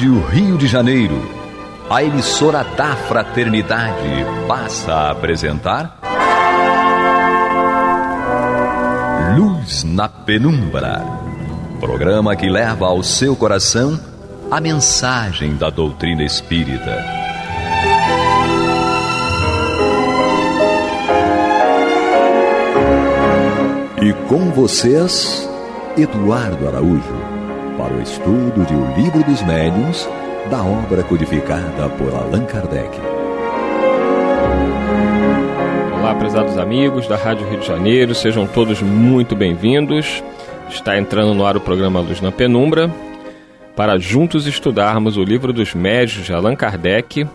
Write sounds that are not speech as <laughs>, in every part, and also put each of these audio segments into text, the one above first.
Rádio Rio de Janeiro. A emissora da Fraternidade passa a apresentar. Luz na Penumbra programa que leva ao seu coração a mensagem da doutrina espírita. E com vocês, Eduardo Araújo para o estudo de O Livro dos Médiuns, da obra codificada por Allan Kardec. Olá, prezados amigos da Rádio Rio de Janeiro, sejam todos muito bem-vindos. Está entrando no ar o programa Luz na Penumbra para juntos estudarmos o Livro dos Médiuns de Allan Kardec.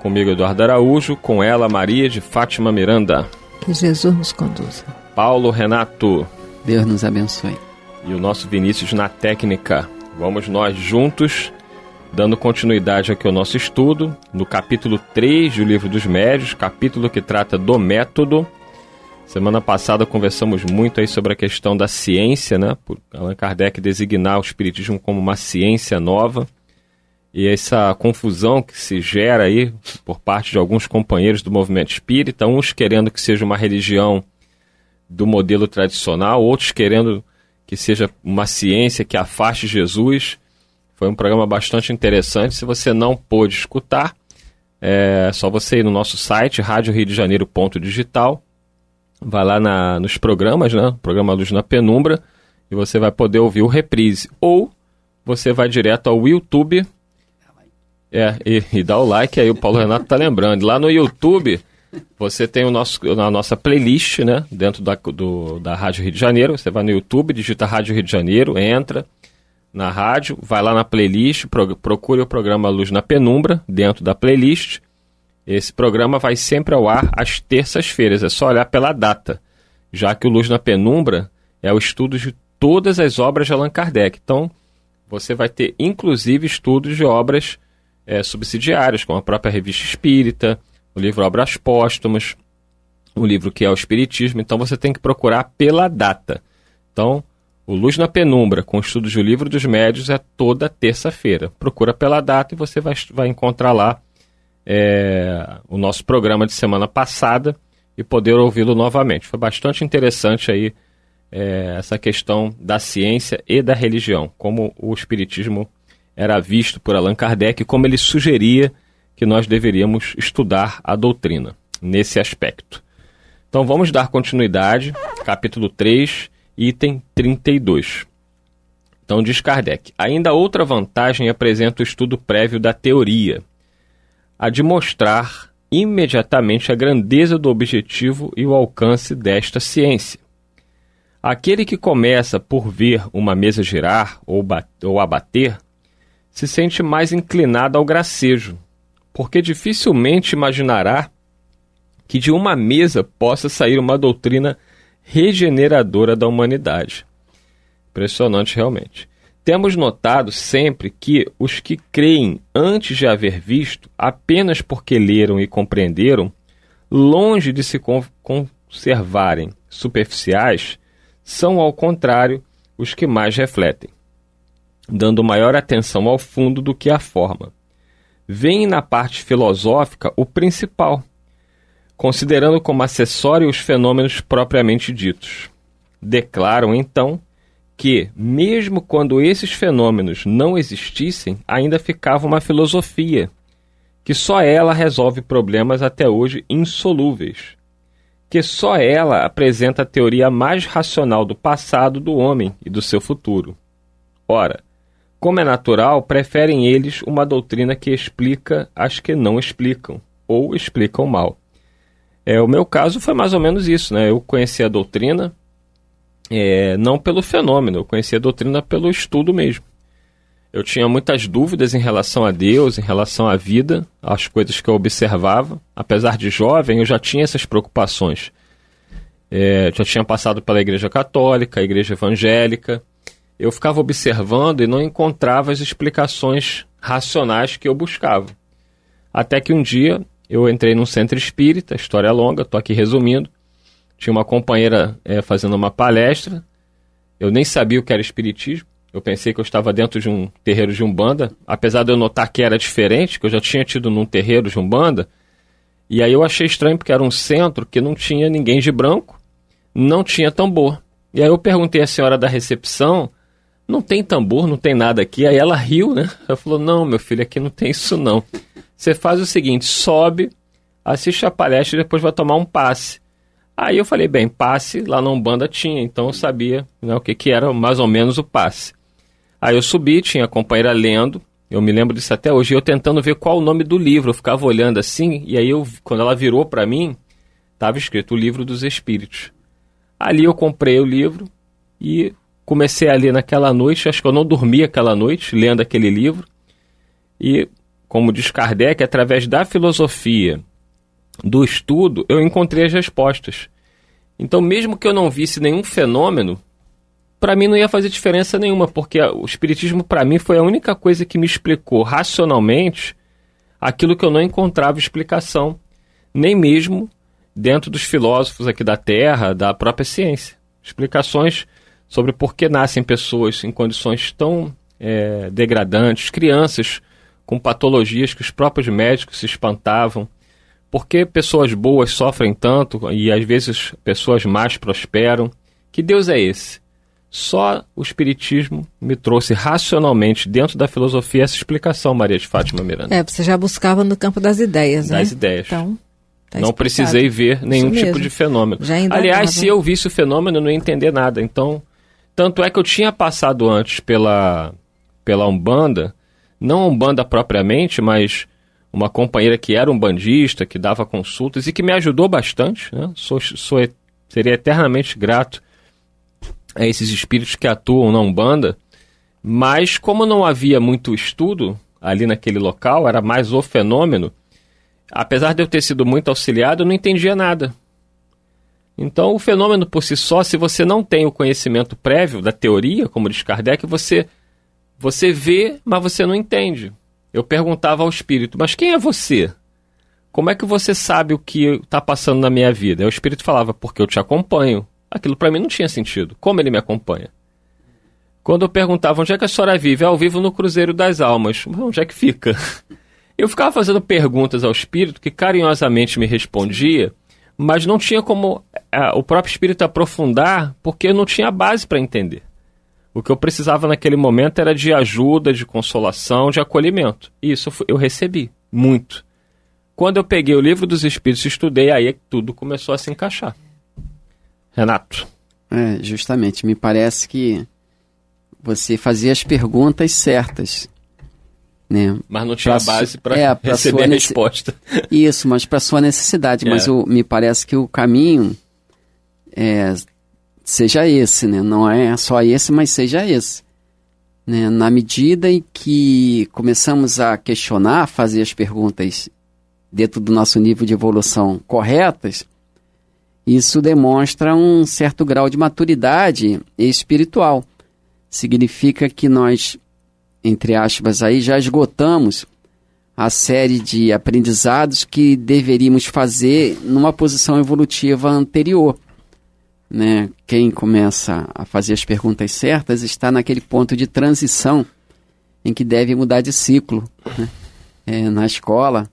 Comigo, Eduardo Araújo, com ela, Maria de Fátima Miranda. Que Jesus nos conduza. Paulo Renato. Deus nos abençoe e o nosso Vinícius na técnica. Vamos nós juntos, dando continuidade aqui ao nosso estudo, no capítulo 3 do Livro dos Médios, capítulo que trata do método. Semana passada conversamos muito aí sobre a questão da ciência, né? Por Allan Kardec designar o espiritismo como uma ciência nova. E essa confusão que se gera aí por parte de alguns companheiros do movimento espírita, uns querendo que seja uma religião do modelo tradicional, outros querendo que seja uma ciência que afaste Jesus. Foi um programa bastante interessante. Se você não pôde escutar, é só você ir no nosso site, radioriodejaneiro.digital. Vai lá na, nos programas, né? Programa Luz na Penumbra. E você vai poder ouvir o reprise. Ou você vai direto ao YouTube. É, e, e dá o like aí, o Paulo Renato tá lembrando. Lá no YouTube você tem o nosso, a nossa playlist, né? Dentro da, do, da Rádio Rio de Janeiro. Você vai no YouTube, digita Rádio Rio de Janeiro, entra na rádio, vai lá na playlist, pro, procure o programa Luz na Penumbra, dentro da playlist. Esse programa vai sempre ao ar às terças-feiras. É só olhar pela data, já que o Luz na Penumbra é o estudo de todas as obras de Allan Kardec. Então, você vai ter inclusive estudos de obras é, subsidiárias, como a própria Revista Espírita o livro Obras Póstumas, o livro que é o Espiritismo, então você tem que procurar pela data. Então, o Luz na Penumbra, com estudos do Livro dos Médios, é toda terça-feira. Procura pela data e você vai, vai encontrar lá é, o nosso programa de semana passada e poder ouvi-lo novamente. Foi bastante interessante aí é, essa questão da ciência e da religião, como o Espiritismo era visto por Allan Kardec, como ele sugeria que nós deveríamos estudar a doutrina nesse aspecto. Então vamos dar continuidade, capítulo 3, item 32. Então diz Kardec: ainda outra vantagem apresenta o estudo prévio da teoria, a de mostrar imediatamente a grandeza do objetivo e o alcance desta ciência. Aquele que começa por ver uma mesa girar ou, ou abater se sente mais inclinado ao gracejo porque dificilmente imaginará que de uma mesa possa sair uma doutrina regeneradora da humanidade. Impressionante, realmente. Temos notado sempre que os que creem antes de haver visto, apenas porque leram e compreenderam, longe de se conservarem superficiais, são, ao contrário, os que mais refletem, dando maior atenção ao fundo do que à forma vem na parte filosófica o principal, considerando como acessório os fenômenos propriamente ditos. Declaram, então, que, mesmo quando esses fenômenos não existissem, ainda ficava uma filosofia, que só ela resolve problemas até hoje insolúveis, que só ela apresenta a teoria mais racional do passado do homem e do seu futuro. Ora, como é natural, preferem eles uma doutrina que explica as que não explicam, ou explicam mal. É, o meu caso foi mais ou menos isso, né? Eu conheci a doutrina é, não pelo fenômeno, eu conheci a doutrina pelo estudo mesmo. Eu tinha muitas dúvidas em relação a Deus, em relação à vida, às coisas que eu observava. Apesar de jovem, eu já tinha essas preocupações. É, já tinha passado pela Igreja Católica, a Igreja Evangélica, eu ficava observando e não encontrava as explicações racionais que eu buscava. Até que um dia eu entrei num centro espírita, história é longa, estou aqui resumindo. Tinha uma companheira é, fazendo uma palestra, eu nem sabia o que era espiritismo, eu pensei que eu estava dentro de um terreiro de umbanda, apesar de eu notar que era diferente, que eu já tinha tido num terreiro de umbanda, e aí eu achei estranho porque era um centro que não tinha ninguém de branco, não tinha tambor. E aí eu perguntei à senhora da recepção não tem tambor, não tem nada aqui. Aí ela riu, né? Ela falou: Não, meu filho, aqui não tem isso não. Você faz o seguinte: sobe, assiste a palestra e depois vai tomar um passe. Aí eu falei: Bem, passe lá na Umbanda tinha, então eu sabia né, o que, que era mais ou menos o passe. Aí eu subi, tinha a companheira lendo, eu me lembro disso até hoje, eu tentando ver qual o nome do livro. Eu ficava olhando assim, e aí eu, quando ela virou para mim, estava escrito O Livro dos Espíritos. Ali eu comprei o livro e comecei a ler naquela noite, acho que eu não dormi aquela noite lendo aquele livro. E, como diz Kardec, através da filosofia, do estudo, eu encontrei as respostas. Então, mesmo que eu não visse nenhum fenômeno, para mim não ia fazer diferença nenhuma, porque o espiritismo para mim foi a única coisa que me explicou racionalmente aquilo que eu não encontrava explicação, nem mesmo dentro dos filósofos aqui da Terra, da própria ciência. Explicações sobre por que nascem pessoas em condições tão é, degradantes, crianças com patologias que os próprios médicos se espantavam, por que pessoas boas sofrem tanto e às vezes pessoas más prosperam. Que Deus é esse? Só o Espiritismo me trouxe racionalmente, dentro da filosofia, essa explicação, Maria de Fátima Miranda. É, você já buscava no campo das ideias, das né? Das ideias. Então, Tá não precisei ver nenhum tipo de fenômeno. Aliás, se eu visse o fenômeno, eu não ia entender nada. Então, tanto é que eu tinha passado antes pela, pela Umbanda, não Umbanda propriamente, mas uma companheira que era um bandista, que dava consultas e que me ajudou bastante. Né? Sou, sou, seria eternamente grato a esses espíritos que atuam na Umbanda. Mas como não havia muito estudo ali naquele local, era mais o fenômeno, apesar de eu ter sido muito auxiliado, eu não entendia nada. Então, o fenômeno por si só, se você não tem o conhecimento prévio da teoria, como diz Kardec, você, você vê, mas você não entende. Eu perguntava ao espírito, mas quem é você? Como é que você sabe o que está passando na minha vida? E o espírito falava, porque eu te acompanho. Aquilo para mim não tinha sentido. Como ele me acompanha? Quando eu perguntava onde é que a senhora vive, é ao vivo no Cruzeiro das Almas. Onde é que fica? <laughs> Eu ficava fazendo perguntas ao espírito que carinhosamente me respondia mas não tinha como é, o próprio espírito aprofundar, porque eu não tinha base para entender. O que eu precisava naquele momento era de ajuda, de consolação, de acolhimento. E isso eu recebi muito. Quando eu peguei o livro dos Espíritos e estudei, aí é tudo começou a se encaixar. Renato. É, justamente. Me parece que você fazia as perguntas certas. Né? Mas não tinha pra base para é, receber a resposta. <laughs> Isso, mas para sua necessidade. É. Mas o, me parece que o caminho é, seja esse, né? Não é só esse, mas seja esse. Né? Na medida em que começamos a questionar, fazer as perguntas dentro do nosso nível de evolução corretas, isso demonstra um certo grau de maturidade espiritual. Significa que nós entre aspas, aí já esgotamos a série de aprendizados que deveríamos fazer numa posição evolutiva anterior. Né? Quem começa a fazer as perguntas certas está naquele ponto de transição em que deve mudar de ciclo. Né? É, na escola,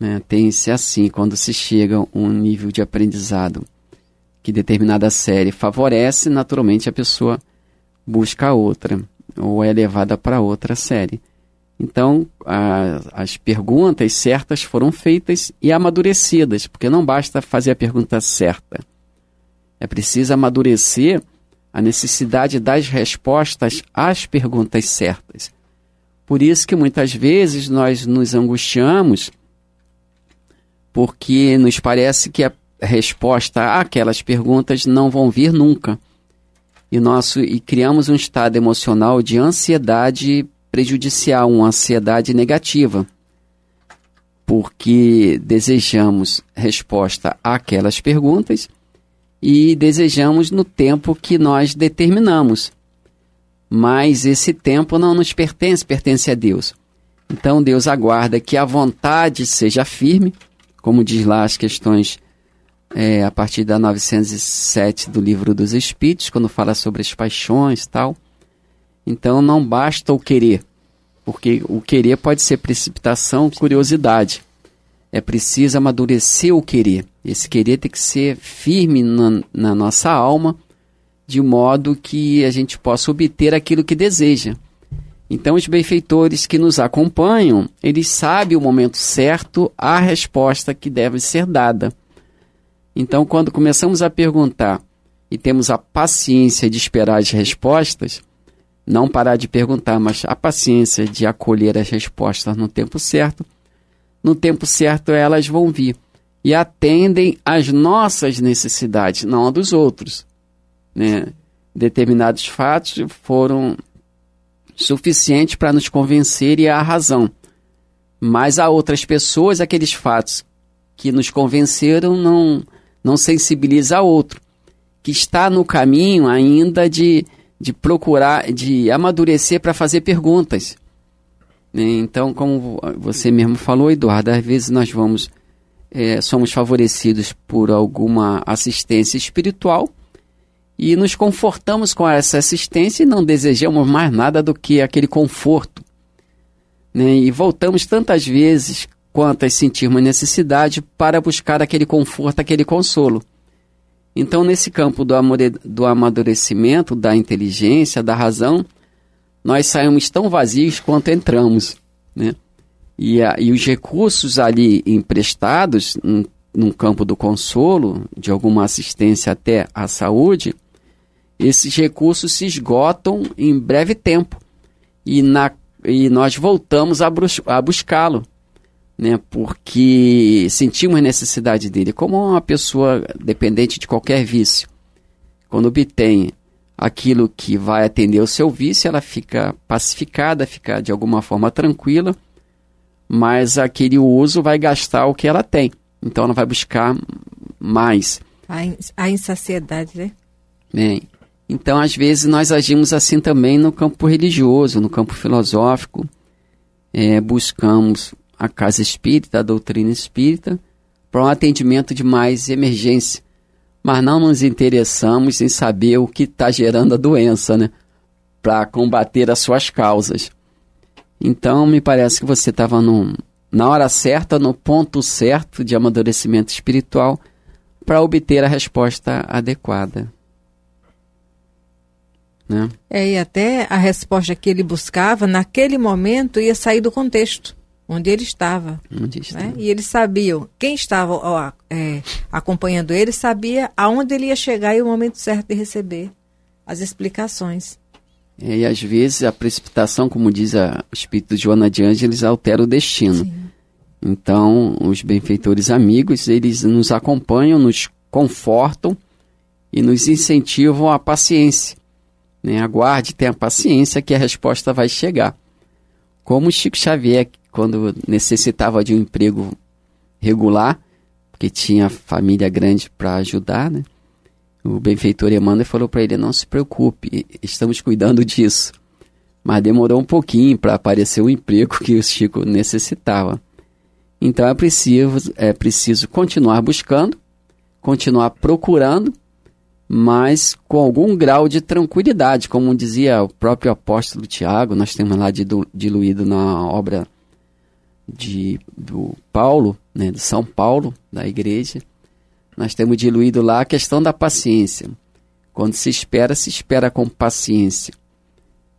né, tem-se assim, quando se chega a um nível de aprendizado que determinada série favorece, naturalmente a pessoa busca outra ou é levada para outra série. Então, a, as perguntas certas foram feitas e amadurecidas, porque não basta fazer a pergunta certa. É preciso amadurecer a necessidade das respostas às perguntas certas. Por isso que muitas vezes nós nos angustiamos porque nos parece que a resposta àquelas perguntas não vão vir nunca e nosso e criamos um estado emocional de ansiedade prejudicial, uma ansiedade negativa, porque desejamos resposta àquelas perguntas e desejamos no tempo que nós determinamos. Mas esse tempo não nos pertence, pertence a Deus. Então Deus aguarda que a vontade seja firme, como diz lá as questões é, a partir da 907 do Livro dos Espíritos, quando fala sobre as paixões tal. Então não basta o querer, porque o querer pode ser precipitação, curiosidade. É preciso amadurecer o querer. Esse querer tem que ser firme na, na nossa alma, de modo que a gente possa obter aquilo que deseja. Então, os benfeitores que nos acompanham, eles sabem o momento certo, a resposta que deve ser dada. Então, quando começamos a perguntar e temos a paciência de esperar as respostas, não parar de perguntar, mas a paciência de acolher as respostas no tempo certo, no tempo certo elas vão vir e atendem às nossas necessidades, não a dos outros. Né? Determinados fatos foram suficientes para nos convencer e a razão. Mas a outras pessoas, aqueles fatos que nos convenceram não não sensibiliza outro, que está no caminho ainda de, de procurar, de amadurecer para fazer perguntas. Né? Então, como você mesmo falou, Eduardo, às vezes nós vamos, é, somos favorecidos por alguma assistência espiritual e nos confortamos com essa assistência e não desejamos mais nada do que aquele conforto. Né? E voltamos tantas vezes quantas sentirmos necessidade para buscar aquele conforto, aquele consolo. Então, nesse campo do, do amadurecimento, da inteligência, da razão, nós saímos tão vazios quanto entramos. Né? E, a, e os recursos ali emprestados, no campo do consolo, de alguma assistência até à saúde, esses recursos se esgotam em breve tempo. E, na, e nós voltamos a, a buscá-lo né, porque sentimos necessidade dele. Como uma pessoa dependente de qualquer vício, quando obtém aquilo que vai atender o seu vício, ela fica pacificada, fica de alguma forma tranquila, mas aquele uso vai gastar o que ela tem. Então ela vai buscar mais. A, in a insaciedade, né? Bem, então às vezes nós agimos assim também no campo religioso, no campo filosófico. É, buscamos a casa espírita, a doutrina espírita, para um atendimento de mais emergência. Mas não nos interessamos em saber o que está gerando a doença, né? Para combater as suas causas. Então, me parece que você estava na hora certa, no ponto certo de amadurecimento espiritual para obter a resposta adequada. Né? É, e até a resposta que ele buscava, naquele momento, ia sair do contexto onde ele estava. Onde né? estava. Né? E eles sabiam, quem estava ó, é, acompanhando ele sabia aonde ele ia chegar e o momento certo de receber as explicações. É, e às vezes a precipitação, como diz a, o espírito de Joana de Ângeles, altera o destino. Sim. Então, os benfeitores amigos, eles nos acompanham, nos confortam e nos incentivam à paciência. Né? Aguarde, tenha paciência que a resposta vai chegar como Chico Xavier, quando necessitava de um emprego regular, porque tinha família grande para ajudar, né? O benfeitor Emmanuel falou para ele: não se preocupe, estamos cuidando disso. Mas demorou um pouquinho para aparecer o emprego que o Chico necessitava. Então é preciso, é preciso continuar buscando, continuar procurando mas com algum grau de tranquilidade, como dizia o próprio apóstolo Tiago, nós temos lá diluído na obra de, do Paulo, né, de São Paulo, da igreja, nós temos diluído lá a questão da paciência. Quando se espera, se espera com paciência.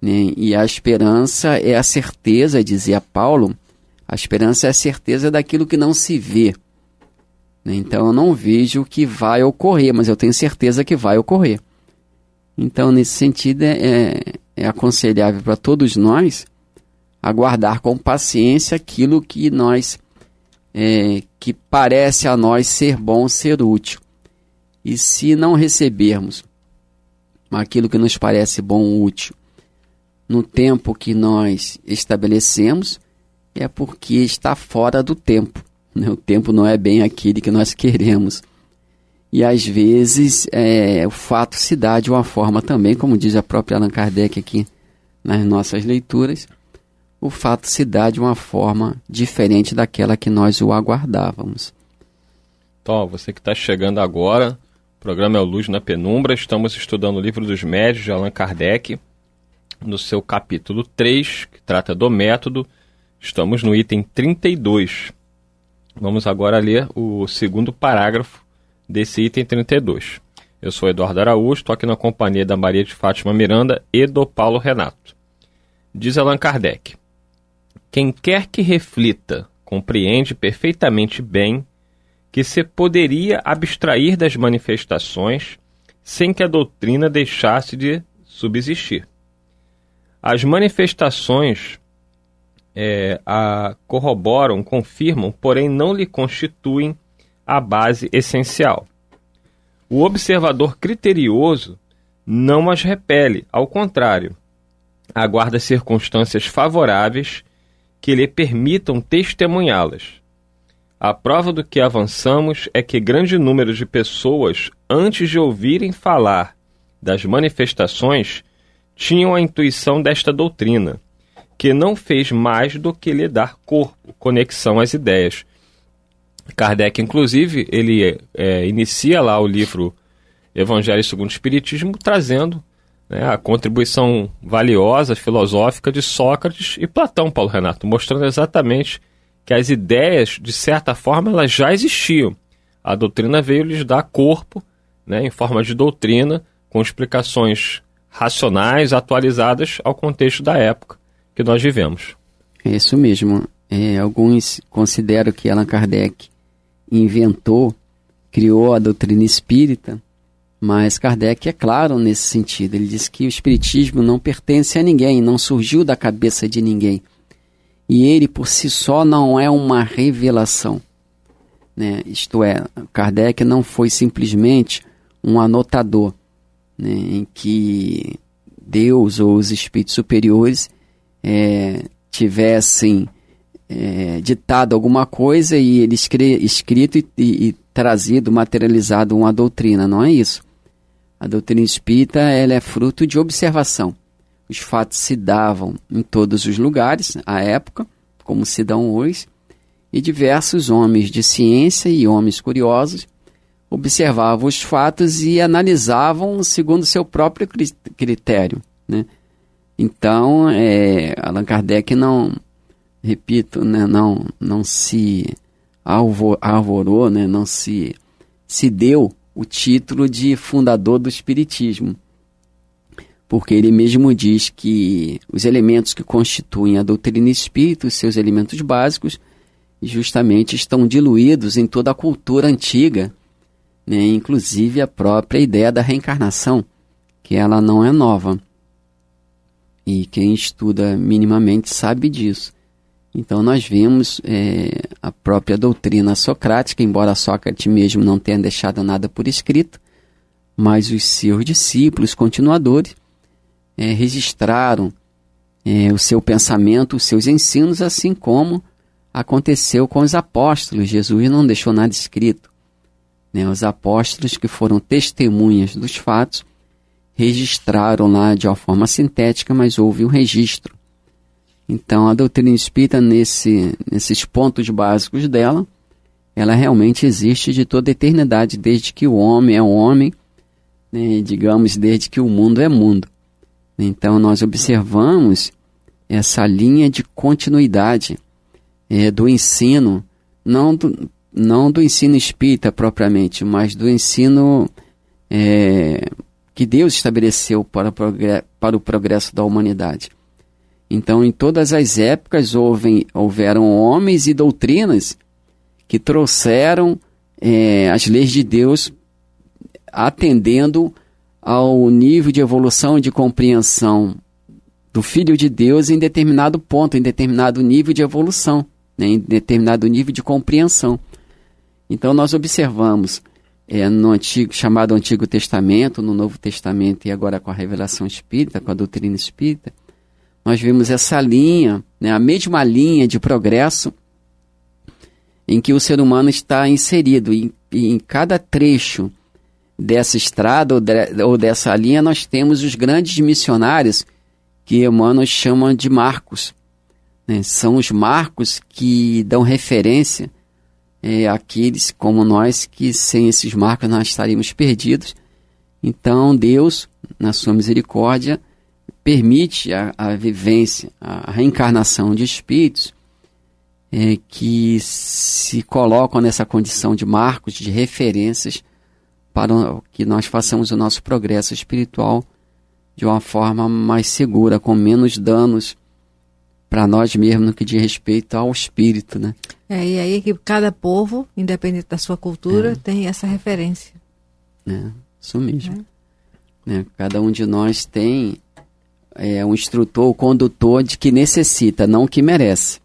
Né? E a esperança é a certeza, dizia Paulo, a esperança é a certeza daquilo que não se vê. Né? Então eu não vejo que vai ocorrer, mas eu tenho certeza que vai ocorrer. Então, nesse sentido, é, é, é aconselhável para todos nós aguardar com paciência aquilo que nós é, que parece a nós ser bom, ser útil. E se não recebermos aquilo que nos parece bom, útil, no tempo que nós estabelecemos, é porque está fora do tempo. Né? O tempo não é bem aquele que nós queremos. E às vezes é, o fato se dá de uma forma também, como diz a própria Allan Kardec aqui nas nossas leituras, o fato se dá de uma forma diferente daquela que nós o aguardávamos. Então, você que está chegando agora, o programa é o Luz na Penumbra, estamos estudando o livro dos médios de Allan Kardec, no seu capítulo 3, que trata do método, estamos no item 32. Vamos agora ler o segundo parágrafo desse item 32. Eu sou Eduardo Araújo, estou aqui na companhia da Maria de Fátima Miranda e do Paulo Renato. Diz Allan Kardec: Quem quer que reflita compreende perfeitamente bem que se poderia abstrair das manifestações sem que a doutrina deixasse de subsistir. As manifestações é, a corroboram, confirmam, porém não lhe constituem a base essencial. O observador criterioso não as repele, ao contrário, aguarda circunstâncias favoráveis que lhe permitam testemunhá-las. A prova do que avançamos é que grande número de pessoas, antes de ouvirem falar das manifestações, tinham a intuição desta doutrina que não fez mais do que lhe dar corpo, conexão às ideias. Kardec, inclusive, ele é, inicia lá o livro Evangelho segundo o Espiritismo, trazendo né, a contribuição valiosa, filosófica de Sócrates e Platão, Paulo Renato, mostrando exatamente que as ideias, de certa forma, elas já existiam. A doutrina veio lhes dar corpo, né, em forma de doutrina, com explicações racionais atualizadas ao contexto da época que nós vivemos. É isso mesmo. É, alguns consideram que Allan Kardec inventou, criou a doutrina espírita, mas Kardec é claro nesse sentido. Ele diz que o espiritismo não pertence a ninguém, não surgiu da cabeça de ninguém. E ele por si só não é uma revelação. Né? Isto é, Kardec não foi simplesmente um anotador né? em que Deus ou os espíritos superiores é, tivessem é, ditado alguma coisa e ele escrito e, e, e, trazido, materializado uma doutrina. Não é isso. A doutrina espírita ela é fruto de observação. Os fatos se davam em todos os lugares à época, como se dão hoje, e diversos homens de ciência e homens curiosos observavam os fatos e analisavam segundo seu próprio critério. Né? Então, é, Allan Kardec não, repito, né, não, não se alvor, alvorou, né, não se, se deu o título de fundador do Espiritismo, porque ele mesmo diz que os elementos que constituem a doutrina espírita, os seus elementos básicos, justamente estão diluídos em toda a cultura antiga, né, inclusive a própria ideia da reencarnação, que ela não é nova. E quem estuda minimamente sabe disso. Então nós vemos é, a própria doutrina socrática, embora Sócrates mesmo não tenha deixado nada por escrito, mas os seus discípulos, continuadores, é, registraram é, o seu pensamento, os seus ensinos, assim como aconteceu com os apóstolos. Jesus não deixou nada escrito. Né? Os apóstolos que foram testemunhas dos fatos registraram lá de uma forma sintética, mas houve o registro. Então, a doutrina espírita, nesse, nesses pontos básicos dela, ela realmente existe de toda a eternidade, desde que o homem é homem, né, digamos, desde que o mundo é mundo. Então, nós observamos essa linha de continuidade é, do ensino, não do, não do ensino espírita propriamente, mas do ensino é, que Deus estabeleceu para o, para o progresso da humanidade. Então, em todas as épocas houveram homens e doutrinas que trouxeram é, as leis de Deus atendendo ao nível de evolução e de compreensão do Filho de Deus em determinado ponto, em determinado nível de evolução, né, em determinado nível de compreensão. Então, nós observamos é, no antigo chamado Antigo Testamento, no Novo Testamento e agora com a revelação espírita, com a doutrina espírita, nós vimos essa linha, né, a mesma linha de progresso em que o ser humano está inserido. E, em cada trecho dessa estrada ou, de, ou, dessa linha, nós temos os grandes missionários que Emmanuel chama de marcos. Né? São os marcos que dão referência é, aqueles como nós que sem esses marcos nós estaríamos perdidos. Então Deus, na sua misericórdia, permite a, a vivência, a reencarnação de espíritos é, que se colocam nessa condição de marcos, de referências, para que nós façamos o nosso progresso espiritual de uma forma mais segura, com menos danos para nós mesmos no que diz respeito ao espírito, né? É, e aí que cada povo, independente da sua cultura, é. tem essa referência. É, isso mesmo. É. Né, cada um de nós tem é, um instrutor, o condutor de que necessita, não que merece,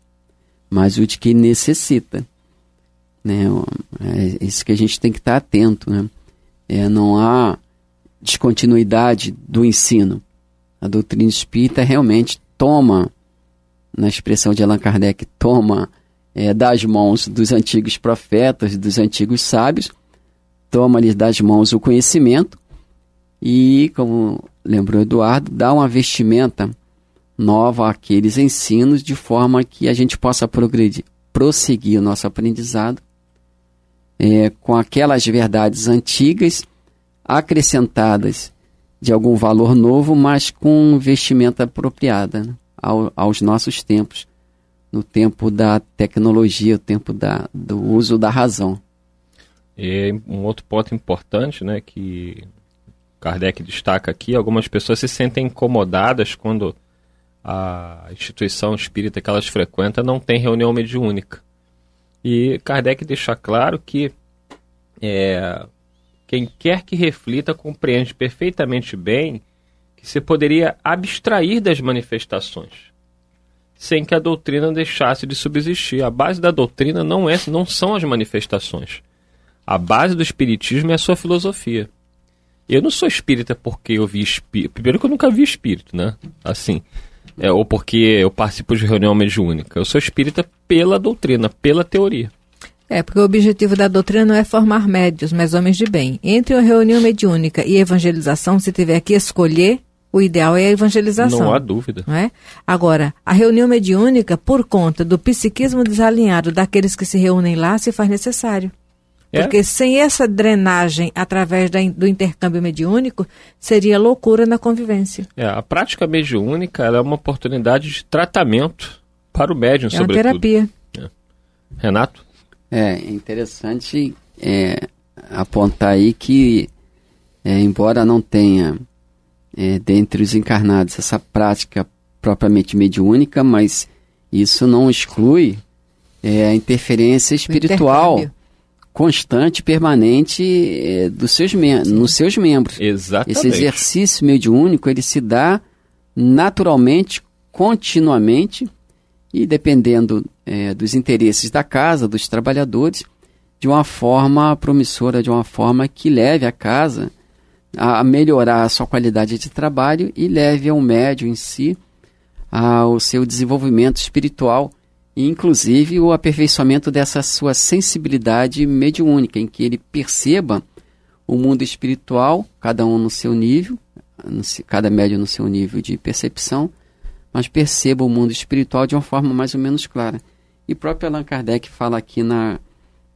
mas o de que necessita. Né? É, é isso que a gente tem que estar tá atento, né? É, não há descontinuidade do ensino. A doutrina espírita realmente toma na expressão de Allan Kardec, toma é, das mãos dos antigos profetas, dos antigos sábios, toma-lhes das mãos o conhecimento e, como lembrou Eduardo, dá uma vestimenta nova àqueles ensinos de forma que a gente possa progredir, prosseguir o nosso aprendizado é, com aquelas verdades antigas acrescentadas de algum valor novo, mas com vestimenta apropriada. Né? ao, aos nossos tempos, no tempo da tecnologia, o tempo da, do uso da razão. E é um outro ponto importante, né, que Kardec destaca aqui, algumas pessoas se sentem incomodadas quando a instituição espírita que elas frequentam não tem reunião mediúnica. E Kardec deixa claro que é, quem quer que reflita compreende perfeitamente bem que se poderia abstrair das manifestações, sem que a doutrina deixasse de subsistir. A base da doutrina não, é, não são as manifestações. A base do espiritismo é a sua filosofia. Eu não sou espírita porque eu vi espírito. Primeiro que eu nunca vi espírito, né? Assim. É, ou porque eu participo de reunião mediúnica. Eu sou espírita pela doutrina, pela teoria. É, porque o objetivo da doutrina não é formar médios, mas homens de bem. Entre uma reunião mediúnica e evangelização, se tiver que escolher, o ideal é a evangelização. Não há dúvida. Não é? Agora, a reunião mediúnica, por conta do psiquismo desalinhado daqueles que se reúnem lá, se faz necessário. É? Porque sem essa drenagem através da, do intercâmbio mediúnico, seria loucura na convivência. É, a prática mediúnica é uma oportunidade de tratamento para o médium, é sobretudo. É uma terapia. É. Renato? É interessante é, apontar aí que, é, embora não tenha é, dentre os encarnados, essa prática propriamente mediúnica, mas isso não exclui é, a interferência espiritual constante, permanente é, dos seus nos seus membros. Exatamente. Esse exercício mediúnico ele se dá naturalmente, continuamente e dependendo é, dos interesses da casa, dos trabalhadores, de uma forma promissora, de uma forma que leve a casa a melhorar a sua qualidade de trabalho e leve ao médio em si ao seu desenvolvimento espiritual e inclusive o aperfeiçoamento dessa sua sensibilidade mediúnica, em que ele perceba o mundo espiritual, cada um no seu nível, cada médio no seu nível de percepção, mas perceba o mundo espiritual de uma forma mais ou menos clara. E próprio Allan Kardec fala aqui na,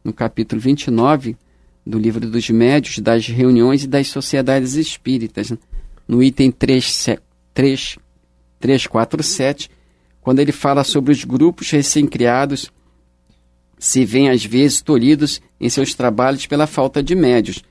no capítulo 29 do livro dos médios, das reuniões e das sociedades espíritas, né? no item 347, quando ele fala sobre os grupos recém-criados, se veem às vezes tolhidos em seus trabalhos pela falta de médios.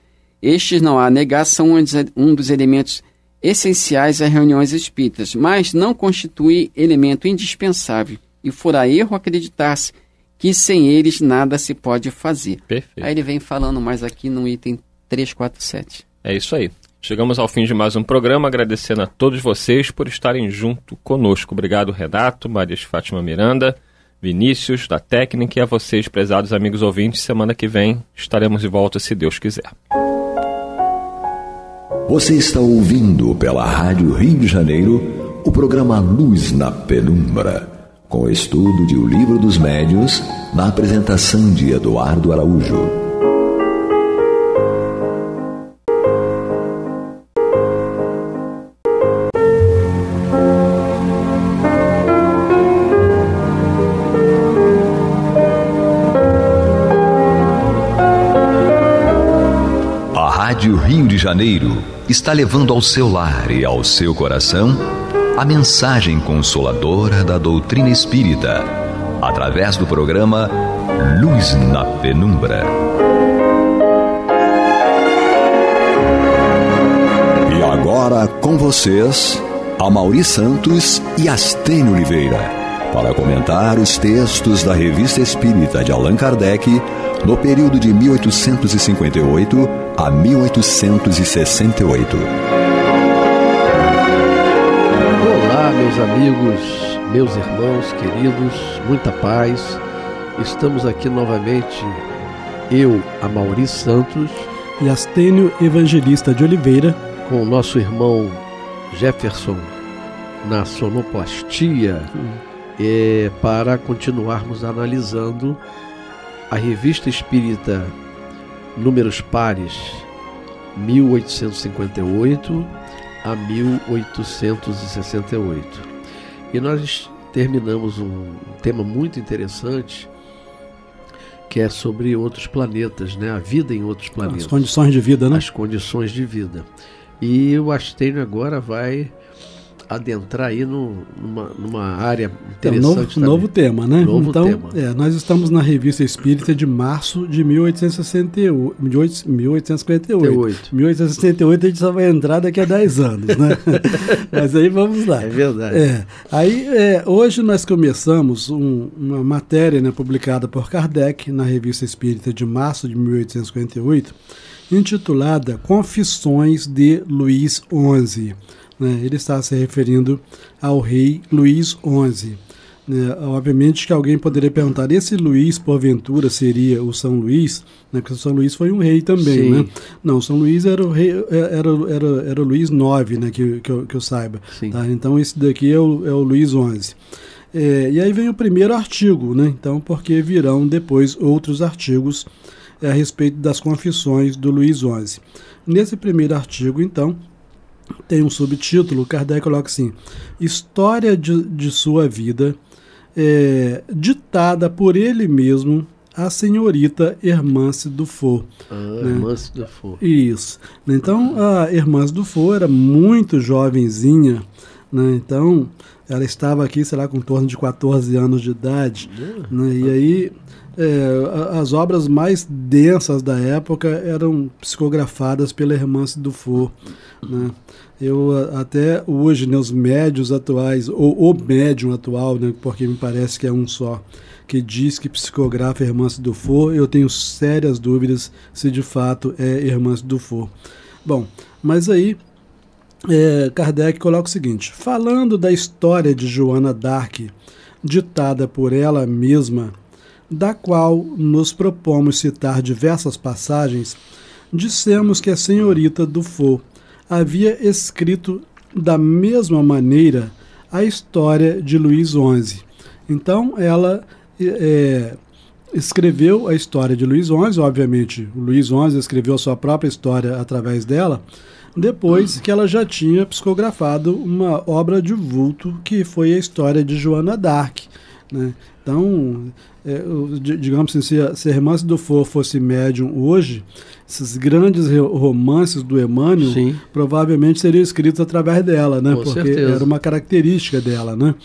Estes, não há negar, são um dos elementos essenciais às reuniões espíritas, mas não constitui elemento indispensável, e fora erro acreditar-se que sem eles nada se pode fazer. Perfeito. Aí ele vem falando mais aqui no item 347. É isso aí. Chegamos ao fim de mais um programa, agradecendo a todos vocês por estarem junto conosco. Obrigado, Renato, Maria de Fátima Miranda, Vinícius, da Técnica, e a vocês, prezados amigos ouvintes. Semana que vem estaremos de volta, se Deus quiser. Você está ouvindo pela Rádio Rio de Janeiro o programa Luz na Penumbra com o estudo de O Livro dos Médiuns, na apresentação de Eduardo Araújo. A Rádio Rio de Janeiro está levando ao seu lar e ao seu coração a mensagem consoladora da doutrina espírita, através do programa Luz na Penumbra. E agora com vocês, a Mauri Santos e Astênio Oliveira, para comentar os textos da Revista Espírita de Allan Kardec no período de 1858 a 1868. Olá, meus amigos, meus irmãos queridos, muita paz. Estamos aqui novamente, eu, a Mauri Santos e Astênio Evangelista de Oliveira, com o nosso irmão Jefferson na sonoplastia, é, para continuarmos analisando a revista espírita Números Pares 1858 a 1868. E nós terminamos um tema muito interessante que é sobre outros planetas, né? A vida em outros planetas. As condições de vida, né? As condições de vida. E o Astênio agora vai adentrar aí no, numa, numa, área interessante. É um novo, novo, tema, né? Novo então, tema. É, nós estamos na Revista Espírita de março de 1868. 1858. 1868 a gente só vai entrar daqui a 10 anos, né? <laughs> Mas aí vamos lá. É verdade. É, aí, é, hoje nós começamos um, uma matéria né, publicada por Kardec na Revista Espírita de março de 1858, intitulada Confissões de Luís XI. Né? Ele está se referindo ao rei Luís XI. Né. Obviamente que alguém poderia perguntar: esse Luís, porventura, seria o São Luís? Né? Porque o São Luís foi um rei também. Né? Não, São Luís era o rei, é, era, era, era Luís IX, né? que, que, eu, que eu saiba. Tá? Então esse daqui é o, é o Luís XI. É, e aí vem o primeiro artigo, né? Então, porque virão depois outros artigos é, a respeito das confissões do Luís XI. Nesse primeiro artigo, então, tem um subtítulo, Kardec coloca assim: História de, de sua vida, é, ditada por ele mesmo a senhorita Hermance Dufour. Ah, né? Hermance Dufour. Isso. Então, a Hermance Dufour era muito jovenzinha, né? Então, ela estava aqui, sei lá, com torno de 14 anos de idade, né? E aí é, as obras mais densas da época eram psicografadas pela Hermance Dufour. Né? Eu até hoje, né, médios atuais, ou o médium atual, né, porque me parece que é um só, que diz que psicografa Hermance Dufour, eu tenho sérias dúvidas se de fato é Hermance Dufour. Bom, mas aí é, Kardec coloca o seguinte: falando da história de Joana Dark, ditada por ela mesma da qual nos propomos citar diversas passagens, dissemos que a senhorita Dufour havia escrito da mesma maneira a história de Luís XI. Então, ela é, escreveu a história de Luís XI, obviamente, o Luís XI escreveu a sua própria história através dela, depois que ela já tinha psicografado uma obra de vulto que foi a história de Joana d'Arc. Né? Então, é, digamos assim, se, se Romance do For fosse médium hoje, esses grandes romances do Emmanuel Sim. provavelmente seriam escritos através dela, né? Com Porque certeza. era uma característica dela, né?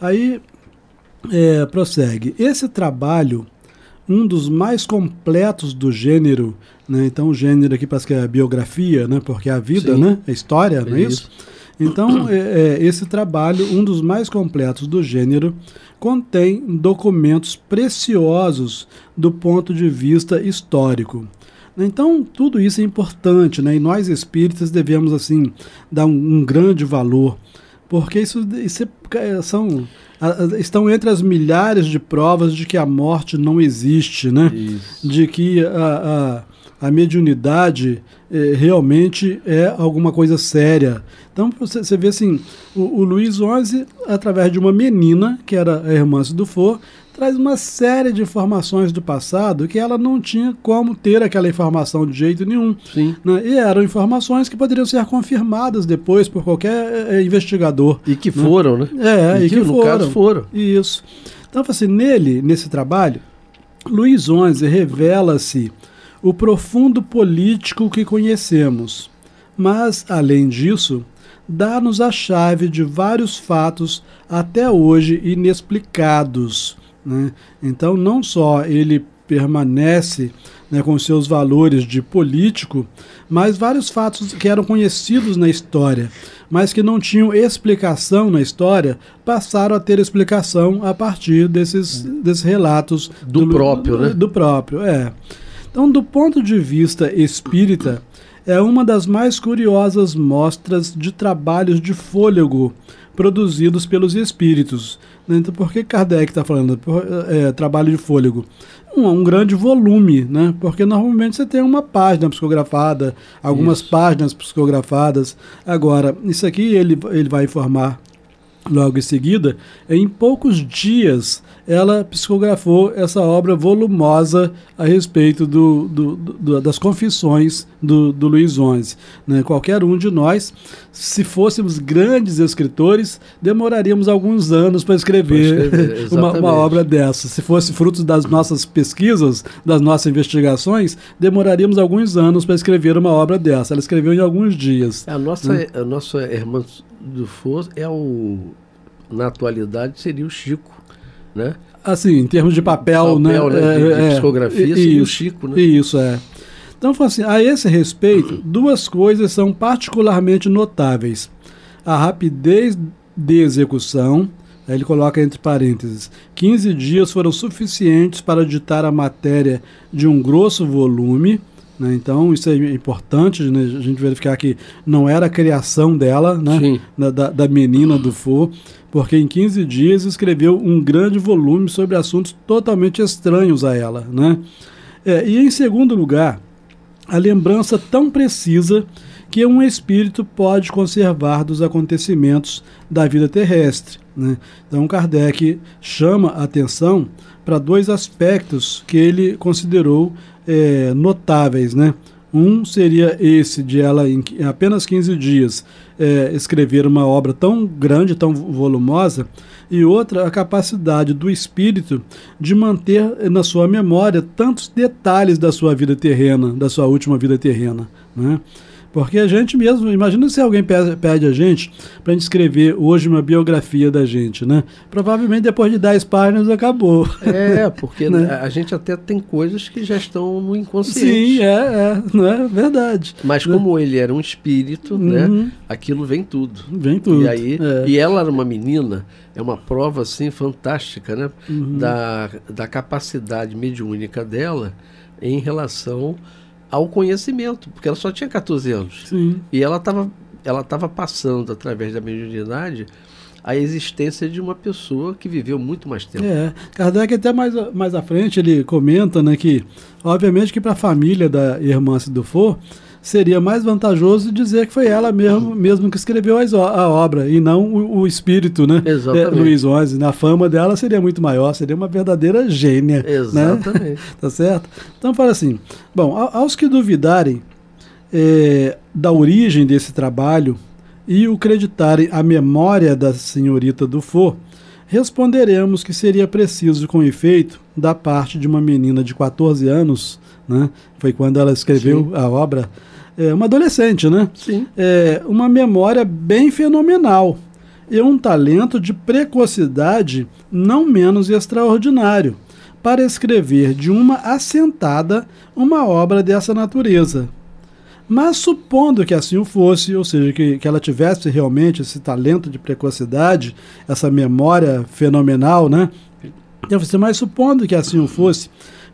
Aí, é, prossegue. Esse trabalho, um dos mais completos do gênero, né? Então, o gênero aqui parece que é a biografia, né? Porque é a vida, Sim. né? É a história, é não é isso? isso? Então, é, é, esse trabalho, um dos mais completos do gênero, contém documentos preciosos do ponto de vista histórico. Então, tudo isso é importante, né? E nós espíritas devemos, assim, dar um, um grande valor, porque isso, isso é, são, estão entre as milhares de provas de que a morte não existe, né? De que a, a, a mediunidade é, realmente é alguma coisa séria, então você, você vê assim, o, o Luiz XI, através de uma menina, que era a irmã do For, traz uma série de informações do passado que ela não tinha como ter aquela informação de jeito nenhum. Sim. Né? E eram informações que poderiam ser confirmadas depois por qualquer é, investigador. E que né? foram, né? É, e, e que, que, no foram. caso foram. Isso. Então, assim, nele, nesse trabalho, Luiz XI revela-se o profundo político que conhecemos. Mas, além disso, dá-nos a chave de vários fatos até hoje inexplicados. Né? Então, não só ele permanece né, com seus valores de político, mas vários fatos que eram conhecidos na história, mas que não tinham explicação na história, passaram a ter explicação a partir desses, desses relatos do, do próprio, do, né? Do próprio, é. Então, do ponto de vista espírita, é uma das mais curiosas mostras de trabalhos de fôlego produzidos pelos espíritos. Então, por que Kardec está falando é, trabalho de fôlego? Um, um, grande volume, né? porque normalmente você tem uma página psicografada, algumas isso. páginas psicografadas. Agora, isso aqui ele, ele vai informar Logo em seguida, em poucos dias, ela psicografou essa obra volumosa a respeito do, do, do, das confissões do, Luiz XI. Né? Qualquer um de nós, se fôssemos grandes escritores, demoraríamos alguns anos para escrever, escrever <laughs> uma, uma, obra dessa. Se fosse fruto das nossas pesquisas, das nossas investigações, demoraríamos alguns anos para escrever uma obra dessa. Ela escreveu em alguns dias. A nossa, né? É, a nossa irmã do Força é o. Na atualidade seria o Chico, né? Assim, em termos de papel, papel né? né? De, é, é, psicografia, é, seria isso, o Chico, né? Isso, é. Então, assim, a esse respeito, <clears throat> duas coisas são particularmente notáveis. A rapidez de execução, aí ele coloca entre parênteses, 15 dias foram suficientes para ditar a matéria de um grosso volume, né? Então, isso é importante né? a gente verificar que não era a criação dela, né? da, da menina do Fou, porque em 15 dias escreveu um grande volume sobre assuntos totalmente estranhos a ela. Né? É, e em segundo lugar, a lembrança tão precisa que um espírito pode conservar dos acontecimentos da vida terrestre. Né? Então, Kardec chama a atenção para dois aspectos que ele considerou é, notáveis, né? Um seria esse de ela, em apenas 15 dias, é, escrever uma obra tão grande, tão volumosa, e outra, a capacidade do espírito de manter na sua memória tantos detalhes da sua vida terrena, da sua última vida terrena. Né? Porque a gente mesmo, imagina se alguém pede a gente para escrever hoje uma biografia da gente, né? Provavelmente depois de 10 páginas acabou. É, <laughs> porque né? a gente até tem coisas que já estão no inconsciente. Sim, é, é, não né? é verdade. Mas né? como ele era um espírito, né, uhum. né? Aquilo vem tudo. Vem tudo. E aí, é. e ela era uma menina, é uma prova assim fantástica, né? Uhum. Da, da capacidade mediúnica dela em relação ao conhecimento, porque ela só tinha 14 anos. Sim. E ela estava ela tava passando, através da mediunidade, a existência de uma pessoa que viveu muito mais tempo. É, Kardec até mais, mais à frente ele comenta né, que, obviamente, que para a família da irmã Sidufo, seria mais vantajoso dizer que foi ela mesmo, uhum. mesmo que escreveu a, obra e não o, o espírito, né? Exatamente. É, Luiz Onze, na fama dela seria muito maior, seria uma verdadeira gênia. Né? Exatamente. Né? <laughs> tá certo? Então fala assim, bom, aos que duvidarem é, da origem desse trabalho e o creditarem à memória da senhorita Dufour, responderemos que seria preciso, com efeito, da parte de uma menina de 14 anos, né? Foi quando ela escreveu Sim. a obra. É, uma adolescente, né? Sim. É, uma memória bem fenomenal e um talento de precocidade não menos extraordinário para escrever de uma assentada uma obra dessa natureza. Mas supondo que assim o fosse, ou seja, que, que ela tivesse realmente esse talento de precocidade, essa memória fenomenal, né? Então, mas supondo que assim o fosse,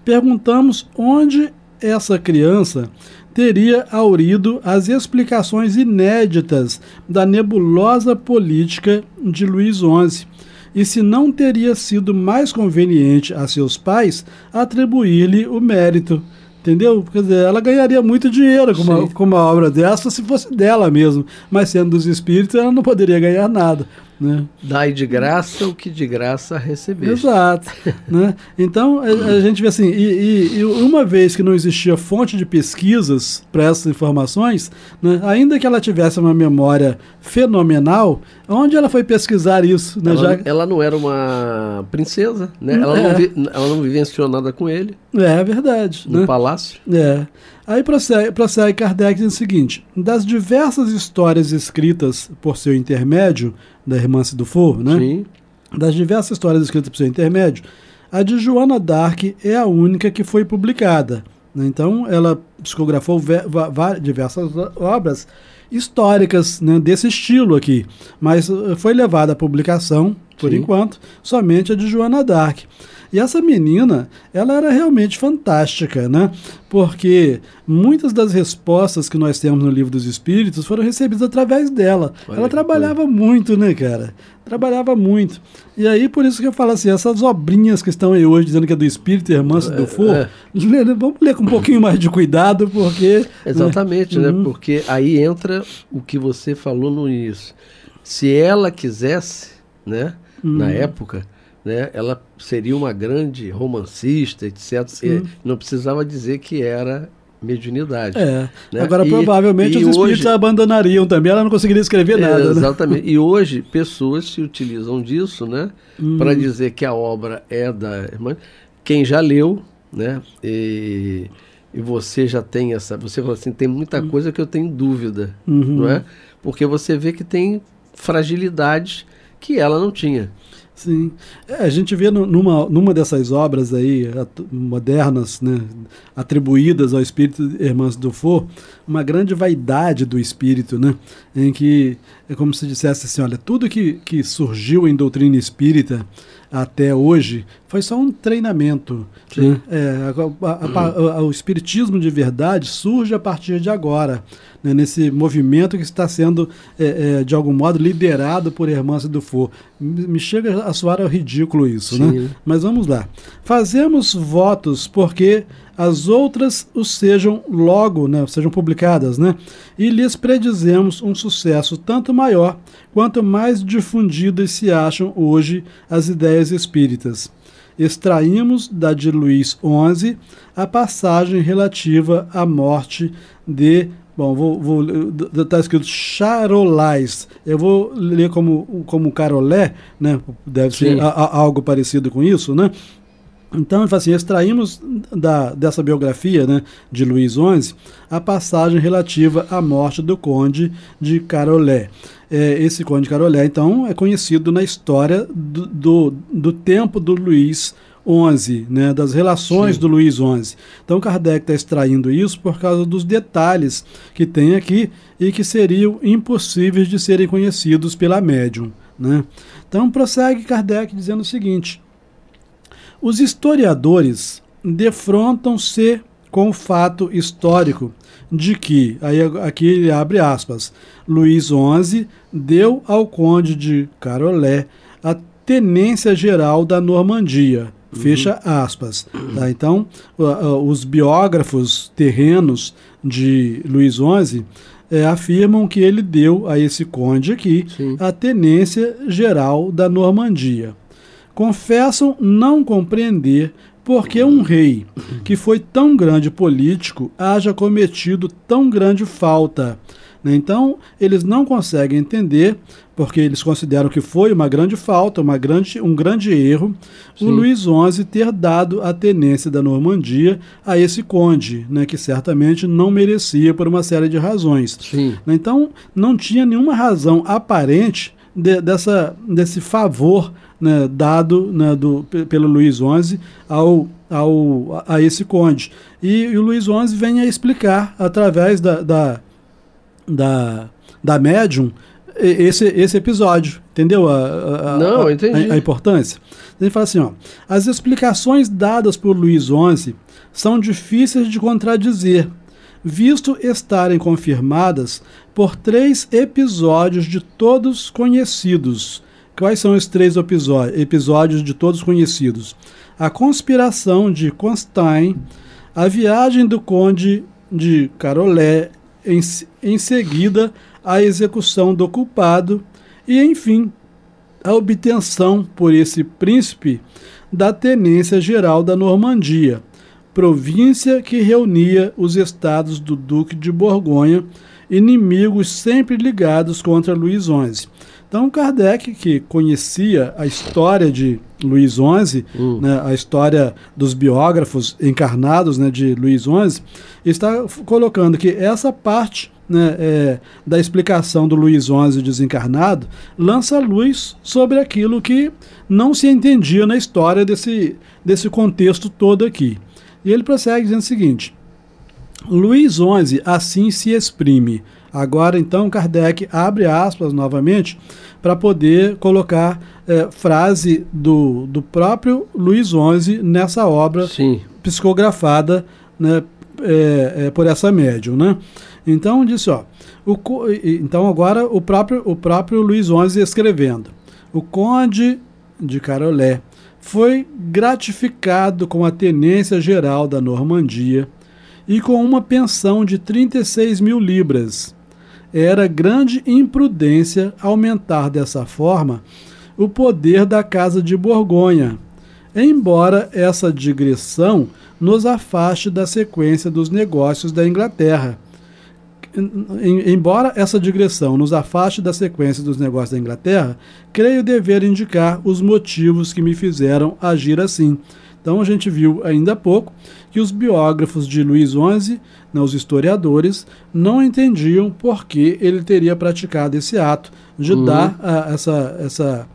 perguntamos onde essa criança teria aurido as explicações inéditas da nebulosa política de Luiz XI e se não teria sido mais conveniente a seus pais atribuir-lhe o mérito. Entendeu? Quer dizer, ela ganharia muito dinheiro com uma, com uma obra dessa se fosse dela mesmo. Mas sendo dos espíritos, ela não poderia ganhar nada. Né? Dai de graça o que de graça recebeu Exato. né? Então, a, a, gente vê assim, e, e, e, uma vez que não existia fonte de pesquisas para essas informações, né, ainda que ela tivesse uma memória fenomenal, onde ela foi pesquisar isso? Né, ela, já... ela não era uma princesa, né? ela, é. não vi, ela não vivenciou nada com ele. É verdade. No né? palácio. É. Aí prossegue, prossegue Kardec dizendo o seguinte: das diversas histórias escritas por seu intermédio, da irmã Sidufor, né? Sim. Das diversas histórias escritas por seu intermédio, a de Joana Dark é a única que foi publicada. Né? Então, ela psicografou diversas obras históricas né, desse estilo aqui, mas eh, foi levada à publicação, por Sim. enquanto, somente a de Joana Dark. E essa menina, ela era realmente fantástica, né? Porque muitas das respostas que nós temos no Livro dos Espíritos foram recebidas através dela. Olha ela trabalhava muito, né, cara? Trabalhava muito. E aí, por isso que eu falo assim, essas obrinhas que estão aí hoje dizendo que é do Espírito e Irmã do For, é. é. <laughs> Né, vamos ler com um pouquinho mais de cuidado, porque... Né? Exatamente, né? Uhum. Porque aí entra o que você falou no início. Se ela quisesse, né? Na uhum. época, né? Ela seria uma grande romancista, etc. não precisava dizer que era mediunidade. É. Né? Agora, e, provavelmente, e os espíritos hoje, abandonariam também, ela não conseguiria escrever é, nada. Né? Exatamente. Né? E hoje, pessoas se utilizam disso, né? Hum. Para dizer que a obra é da irmã. Quem já leu, né? E, e você já tem essa. Você fala assim: tem muita hum. coisa que eu tenho dúvida, uhum. não é? Porque você vê que tem fragilidades que ela não tinha. Sim. É, a gente vê numa, numa dessas obras aí, modernas, né, atribuídas ao espírito Irmãs do uma grande vaidade do espírito, né, em que é como se dissesse assim, olha, tudo que, que surgiu em doutrina espírita até hoje foi só um treinamento. Sim. É, a, a, a, o espiritismo de verdade surge a partir de agora, né, nesse movimento que está sendo, é, é, de algum modo, liderado por Hermance Dufour. Me chega a soar ridículo isso, né? Sim. né? Mas vamos lá. Fazemos votos porque as outras o sejam logo, né, sejam publicadas, né? E lhes predizemos um sucesso tanto maior quanto mais difundidas se acham hoje as ideias espíritas. Extraímos da de Luís XI a passagem relativa à morte de Bom, vou, vou eh, tá escrito charolais. Eu vou ler como, como carolé, né? Deve Sim. ser a, a, algo parecido com isso, né? Então, ele fala assim, extraímos da, dessa biografia né, de Luís XI a passagem relativa à morte do conde de Carolé. É, esse conde de Carolé, então, é conhecido na história do, do, do tempo do Luís XI, né, das relações Sim. do Luís XI. Então, Kardec está extraindo isso por causa dos detalhes que tem aqui e que seriam impossíveis de serem conhecidos pela médium. Né? Então, prossegue Kardec dizendo o seguinte os historiadores defrontam-se com o fato histórico de que, aí aqui ele abre aspas, Luís XI deu ao conde de Carolé a tenência geral da Normandia. Uhum. Fecha aspas. Tá? Então, os biógrafos terrenos de Luís XI é, afirmam que ele deu a esse conde aqui Sim. a tenência geral da Normandia confessam não compreender por que um rei que foi tão grande político haja cometido tão grande falta. Né? Então, eles não conseguem entender, porque eles consideram que foi uma grande falta, uma grande, um grande erro, Sim. o Luiz XI ter dado a tenência da Normandia a esse conde, né, que certamente não merecia por uma série de razões. Sim. Então, não tinha nenhuma razão aparente de, dessa, desse favor né, dado né, do, pelo Luiz XI ao, ao, a, esse conde. E, e, o Luiz XI vem a explicar, através da, da, da, da médium, esse, esse episódio, entendeu? A, a, Não, entendi. A, a importância. Ele fala assim: ó, as explicações dadas por Luiz XI são difíceis de contradizer visto estarem confirmadas por três episódios de todos conhecidos. Quais são os três episódios de todos conhecidos? A conspiração de Constein, a viagem do conde de Carolé, em, em seguida a execução do culpado e, enfim, a obtenção por esse príncipe da tenência geral da Normandia província que reunia os estados do Duque de Borgonha, inimigos sempre ligados contra Luís XI. Então, Kardec, que conhecia a história de Luís XI, hum. né, a história dos biógrafos encarnados né, de Luís XI, está colocando que essa parte né, é, da explicação do Luís XI desencarnado lança luz sobre aquilo que não se entendia na história desse, desse contexto todo aqui. E ele prossegue dizendo o seguinte: Luiz XI assim se exprime. Agora, então, Kardec abre aspas novamente para poder colocar é, frase do, do próprio Luiz XI nessa obra Sim. psicografada né, é, é, por essa médium. Né? Então, disse, ó, o, então agora o próprio, o próprio Luiz XI escrevendo. O conde de Carolé foi gratificado com a tenência geral da Normandia e com uma pensão de 36 mil libras. Era grande imprudência aumentar dessa forma o poder da Casa de Borgonha, embora essa digressão nos afaste da sequência dos negócios da Inglaterra, embora essa digressão nos afaste da sequência dos negócios da Inglaterra, creio dever indicar os motivos que me fizeram agir assim. Então a gente viu ainda há pouco que os biógrafos de Luís XI, né, os historiadores, não entendiam por que ele teria praticado esse ato de uhum. dar a, ah, essa, essa,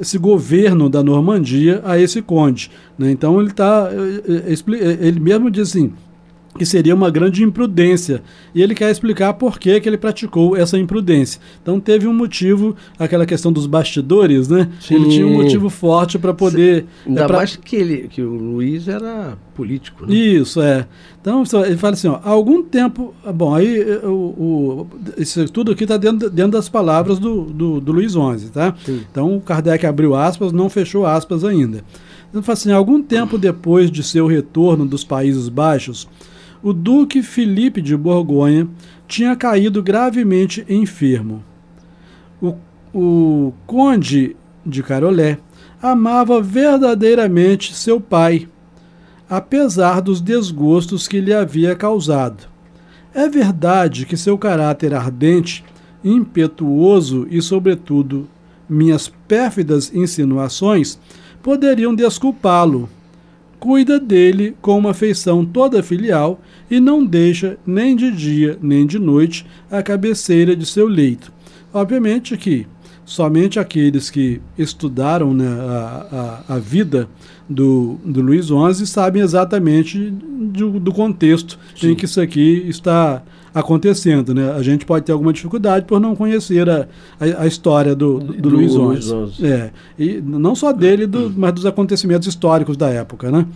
esse governo da Normandia a esse conde. Né? Então ele tá eh, eh, eh, ele mesmo diz assim, que seria uma grande imprudência. E ele quer explicar por que, que ele praticou essa imprudência. Então teve um motivo, aquela questão dos bastidores, né? Sim. Ele tinha um motivo forte para poder. É, ainda é, pra... mais que, ele, que o Luiz era político, né? Isso, é. Então ele fala assim: ó, algum tempo. Ah, bom, aí eh, o, o isso tudo aqui está dentro, dentro das palavras do, do, do Luiz XI, tá? Sim. Então o Kardec abriu aspas, não fechou aspas ainda. Ele fala assim: algum tempo depois de seu retorno dos Países Baixos, o duque Felipe de Borgonha tinha caído gravemente enfermo. O, o conde de Carolé amava verdadeiramente seu pai, apesar dos desgostos que lhe havia causado. É verdade que seu caráter ardente, impetuoso e, sobretudo, minhas pérfidas insinuações poderiam desculpá-lo cuida dele com uma afeição toda filial e não deixa nem de dia nem de noite a cabeceira de seu leito. Obviamente que somente aqueles que estudaram né, a, a, a, vida do, do Luiz XI sabem exatamente do, do contexto Sim. em que isso aqui está acontecendo. Né? A gente pode ter alguma dificuldade por não conhecer a, a, a história do, do, do, Luiz Onze. é, e não só dele, do, mas dos acontecimentos históricos da época. Né?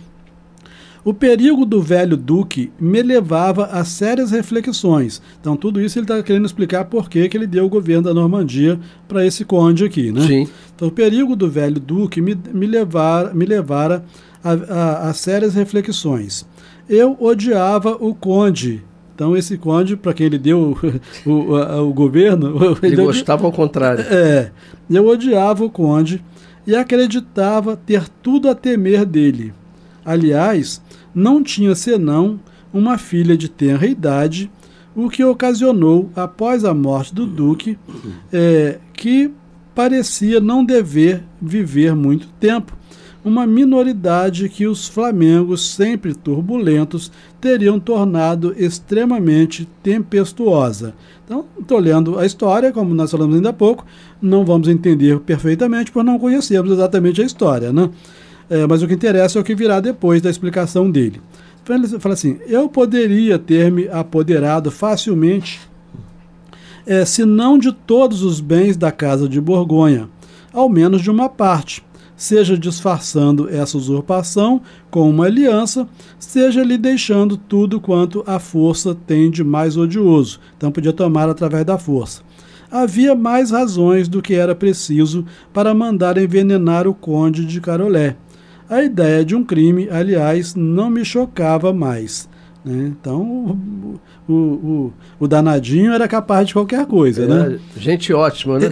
O perigo do velho Duque me levava a sérias reflexões. Então, tudo isso ele está querendo explicar por que, que ele deu o governo da Normandia para esse conde aqui, né? Sim. Então, o perigo do velho Duque me, me, levar, me levara a, a, a sérias reflexões. Eu odiava o conde então, esse conde, para quem ele deu o, <laughs> o, a, o governo. <laughs> Ele, ele gostava ao contrário. É. Eu odiava o conde e acreditava ter tudo a temer dele. Aliás, não tinha senão uma filha de tenra idade, o que ocasionou, após a morte do duque, <clears throat> é, que parecia não dever viver muito tempo, uma minoridade que os flamengos, sempre turbulentos, teriam tornado extremamente tempestuosa. Então, estou lendo a história, como nós falamos ainda há pouco, não vamos entender perfeitamente, por não conhecermos exatamente a história, né? É, mas o que interessa é o que virá depois da explicação dele. Fala assim: eu poderia ter me apoderado facilmente, é, se não de todos os bens da casa de Borgonha, ao menos de uma parte seja disfarçando essa usurpação com uma aliança, seja lhe deixando tudo quanto a força tem de mais odioso. Então podia tomar através da força. Havia mais razões do que era preciso para mandar envenenar o conde de Carolé. A ideia de um crime, aliás, não me chocava mais. Né? Então, o, o, o, danadinho era capaz de qualquer coisa, é, né? Gente ótima, né? <laughs>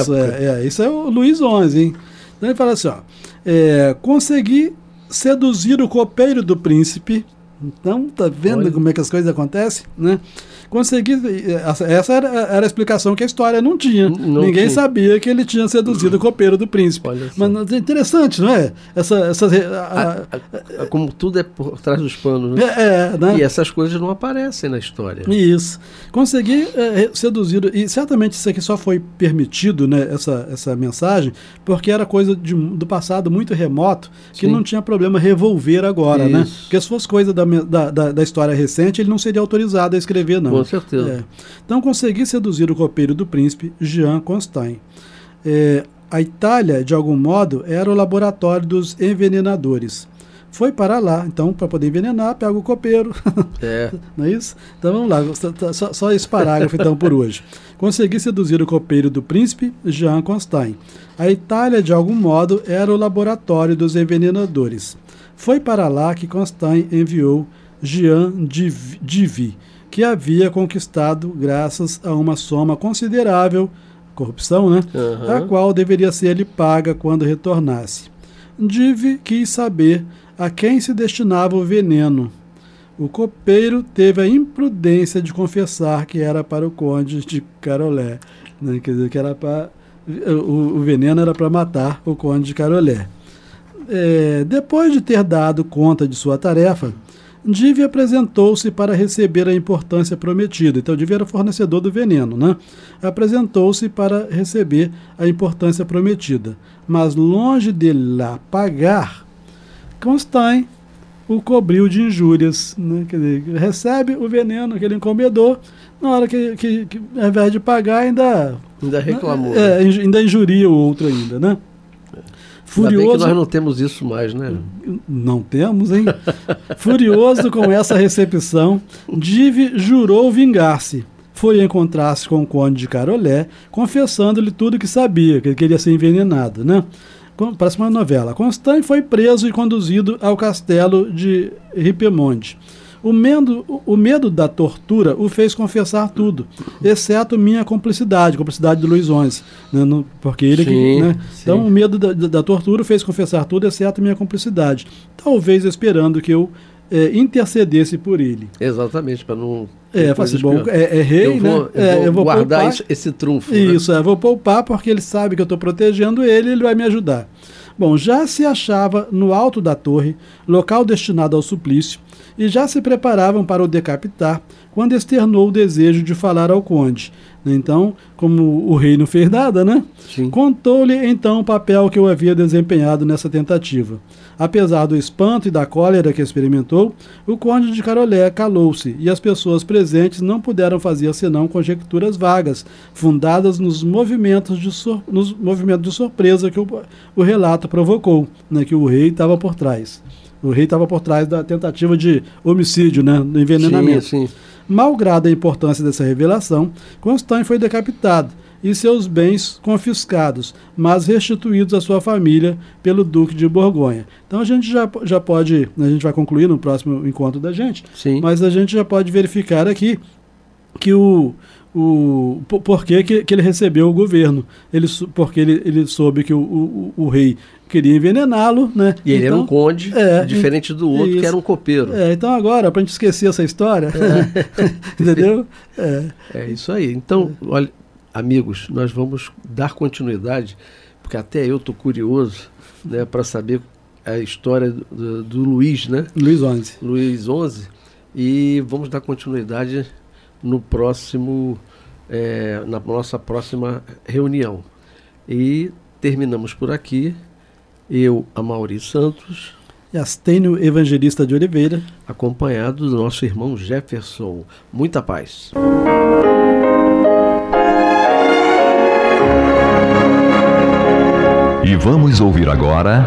isso, é, é, Isso é o Luiz XI, hein? Então ele fala assim: ó, é, consegui seduzir o copeiro do príncipe então, tá vendo como é que as coisas acontecem, né? Consegui, eh, essa era, era a explicação que a história não tinha. Não Ninguém tinha. sabia que ele tinha seduzido o copeiro do príncipe. Mas é interessante, não é? Essa, essa, a, a, a, como tudo é por trás dos panos, né? é, é né? E essas coisas não aparecem na história. Isso. Consegui é, eh, seduzir, e certamente isso aqui só foi permitido, né, essa, essa mensagem, porque era coisa de, do passado muito remoto, que Sim. não tinha problema revolver agora, né? isso. né? Porque se fosse coisa da da, da, da, história recente, ele não seria autorizado a escrever, não. Com certeza. É. Então consegui seduzir o copeiro do príncipe Jean Constant. É, a Itália, de algum modo, era o laboratório dos envenenadores. Foi para lá, então, para poder envenenar, pega o copeiro. É. <laughs> não é isso? Então vamos lá, só, só esse parágrafo então por hoje. Consegui seduzir o copeiro do príncipe Jean Constant. A Itália, de algum modo, era o laboratório dos envenenadores. Foi para lá que Constant enviou Jean Divi, que havia conquistado graças a uma soma considerável, corrupção, né? Uhum. A qual deveria ser-lhe paga quando retornasse. Divi quis saber a quem se destinava o veneno. O copeiro teve a imprudência de confessar que era para o conde de Carolé, né? quer dizer, que era para o, o veneno era para matar o conde de Carolé. É, depois de ter dado conta de sua tarefa, Dive apresentou-se para receber a importância prometida. Então, Dive era fornecedor do veneno, né? Apresentou-se para receber a importância prometida. Mas, longe de lá pagar, Constein o cobriu de injúrias. Né? Quer dizer, recebe o veneno que ele encomendou, na hora que, que, que ao invés de pagar, ainda. Ainda reclamou. É, né? é ainda injuria o outro, ainda, né? Furioso. Ainda bem que nós não temos isso mais, né? Não temos, hein? <laughs> Furioso com essa recepção, Dive jurou vingar-se. Foi encontrar-se com o conde de Carolé, confessando-lhe tudo que sabia, que ele queria ser envenenado, né? Parece uma novela. Constant foi preso e conduzido ao castelo de ripemonte o medo, o medo da tortura o fez confessar tudo, exceto minha cumplicidade, cumplicidade de Luiz Onze, né, no, porque ele sim, que, né? Então o medo da, da, tortura o fez confessar tudo, exceto minha cumplicidade, talvez esperando que eu é, intercedesse por ele. Exatamente, para não é, assim, bom, é, é, rei, eu vou, né? Eu é, vou, é, eu vou guardar poupar. esse trunfo. Né? Isso, né? é, vou poupar porque ele sabe que eu estou protegendo ele ele vai me ajudar. Bom, já se achava no alto da torre, local destinado ao suplício, e já se preparavam para o decapitar quando externou o desejo de falar ao conde, né? Então, como o rei não fez nada, né? Contou-lhe então o papel que eu havia desempenhado nessa tentativa. Apesar do espanto e da cólera que experimentou, o cônjuge de Carolé calou-se e as pessoas presentes não puderam fazer senão conjecturas vagas, fundadas nos movimentos de, nos movimentos de surpresa que o, o relato provocou, né? que o rei estava por trás. O rei estava por trás da tentativa de homicídio, né? Do envenenamento. Sim, sim. Malgrado a importância dessa revelação, Constantin foi decapitado e seus bens confiscados, mas restituídos à sua família pelo Duque de Borgonha. Então a gente já, já pode, a gente vai concluir no próximo encontro da gente, Sim. mas a gente já pode verificar aqui que o, o por que, que, ele recebeu o governo. Ele, porque ele, ele soube que o, o, o rei queria envenená-lo, né? E ele então, era um então, conde, é, diferente do outro, isso. que era um copeiro. É, então agora, para a gente esquecer essa história, é. <laughs> entendeu? É. é. isso aí. Então, olha, amigos, nós vamos dar continuidade, porque até eu estou curioso né, para saber a história do, do Luiz, né? Luiz XI. Luiz XI. E vamos dar continuidade no próximo, é, na nossa próxima reunião. E terminamos por aqui. Eu, a Santos. E Astênio Evangelista de Oliveira. Acompanhado do nosso irmão Jefferson. Muita paz. E vamos ouvir agora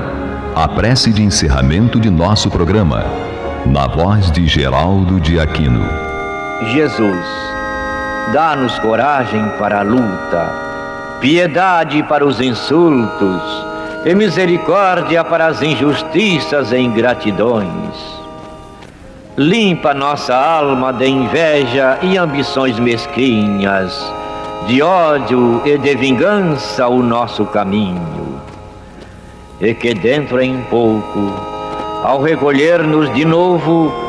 a prece de encerramento de nosso programa, na voz de Geraldo de Aquino. Jesus, dá-nos coragem para a luta, piedade para os insultos e misericórdia para as injustiças e ingratidões. Limpa nossa alma de inveja e ambições mesquinhas, de ódio e de vingança o nosso caminho. E que dentro em pouco, ao recolher-nos de novo,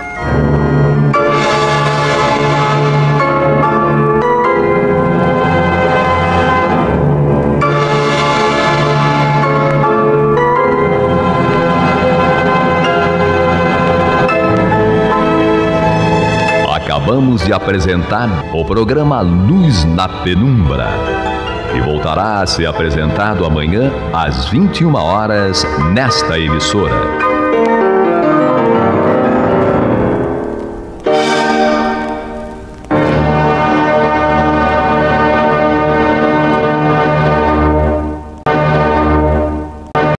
de apresentar o programa Luz na Penumbra, e voltará a ser apresentado amanhã às 21 horas nesta emissora.